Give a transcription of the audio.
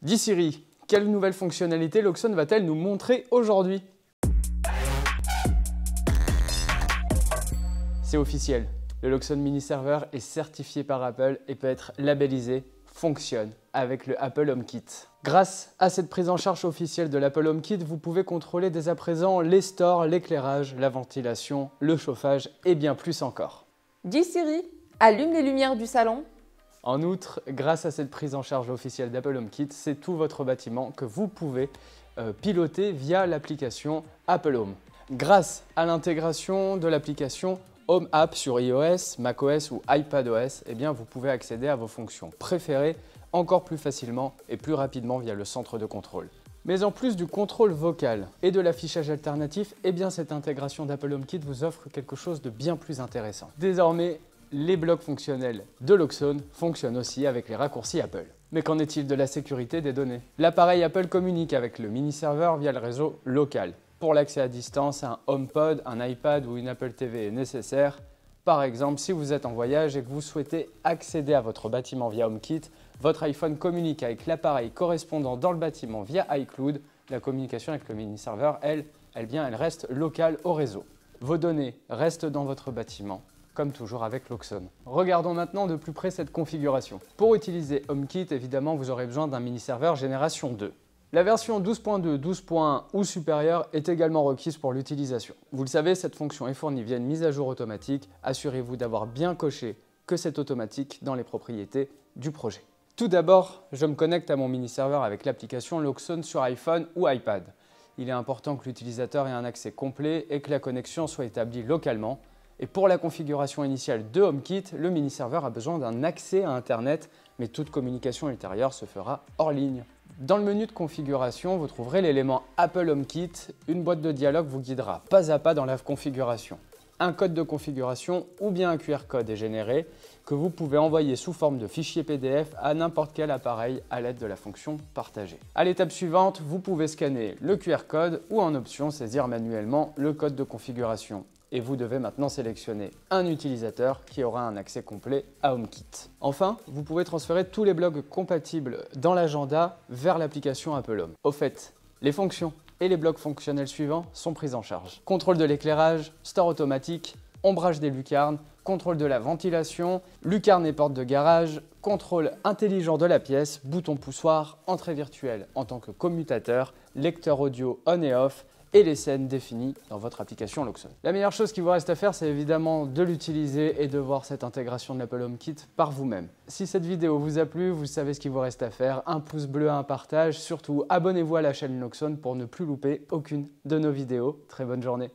Dis Siri, quelle nouvelle fonctionnalité l'Oxon va-t-elle nous montrer aujourd'hui C'est officiel. Le Loxon Mini Server est certifié par Apple et peut être labellisé fonctionne avec le Apple HomeKit. Grâce à cette prise en charge officielle de l'Apple HomeKit, vous pouvez contrôler dès à présent les stores, l'éclairage, la ventilation, le chauffage et bien plus encore. Dis Siri, allume les lumières du salon en outre, grâce à cette prise en charge officielle d'Apple HomeKit, c'est tout votre bâtiment que vous pouvez euh, piloter via l'application Apple Home. Grâce à l'intégration de l'application Home App sur iOS, macOS ou iPadOS, eh bien vous pouvez accéder à vos fonctions préférées encore plus facilement et plus rapidement via le centre de contrôle. Mais en plus du contrôle vocal et de l'affichage alternatif, eh bien cette intégration d'Apple HomeKit vous offre quelque chose de bien plus intéressant. Désormais, les blocs fonctionnels de Loxone fonctionnent aussi avec les raccourcis Apple. Mais qu'en est-il de la sécurité des données L'appareil Apple communique avec le mini-serveur via le réseau local. Pour l'accès à distance, un HomePod, un iPad ou une Apple TV est nécessaire. Par exemple, si vous êtes en voyage et que vous souhaitez accéder à votre bâtiment via HomeKit, votre iPhone communique avec l'appareil correspondant dans le bâtiment via iCloud. La communication avec le mini-serveur, elle, elle, bien, elle reste locale au réseau. Vos données restent dans votre bâtiment toujours avec l'Oxon. Regardons maintenant de plus près cette configuration. Pour utiliser HomeKit, évidemment, vous aurez besoin d'un mini-serveur génération 2. La version 12.2, 12.1 ou supérieure est également requise pour l'utilisation. Vous le savez, cette fonction est fournie via une mise à jour automatique. Assurez-vous d'avoir bien coché que c'est automatique dans les propriétés du projet. Tout d'abord, je me connecte à mon mini-serveur avec l'application Loxone sur iPhone ou iPad. Il est important que l'utilisateur ait un accès complet et que la connexion soit établie localement. Et pour la configuration initiale de HomeKit, le mini-serveur a besoin d'un accès à Internet, mais toute communication ultérieure se fera hors ligne. Dans le menu de configuration, vous trouverez l'élément Apple HomeKit. Une boîte de dialogue vous guidera pas à pas dans la configuration. Un code de configuration ou bien un QR code est généré que vous pouvez envoyer sous forme de fichier PDF à n'importe quel appareil à l'aide de la fonction partager. À l'étape suivante, vous pouvez scanner le QR code ou en option saisir manuellement le code de configuration et vous devez maintenant sélectionner un utilisateur qui aura un accès complet à HomeKit. Enfin, vous pouvez transférer tous les blogs compatibles dans l'agenda vers l'application Apple Home. Au fait, les fonctions et les blocs fonctionnels suivants sont pris en charge. Contrôle de l'éclairage, store automatique, ombrage des lucarnes, contrôle de la ventilation, lucarne et porte de garage, contrôle intelligent de la pièce, bouton poussoir, entrée virtuelle en tant que commutateur, lecteur audio on et off, et les scènes définies dans votre application Luxon. La meilleure chose qui vous reste à faire, c'est évidemment de l'utiliser et de voir cette intégration de l'Apple Kit par vous-même. Si cette vidéo vous a plu, vous savez ce qu'il vous reste à faire, un pouce bleu, un partage, surtout abonnez-vous à la chaîne Luxon pour ne plus louper aucune de nos vidéos. Très bonne journée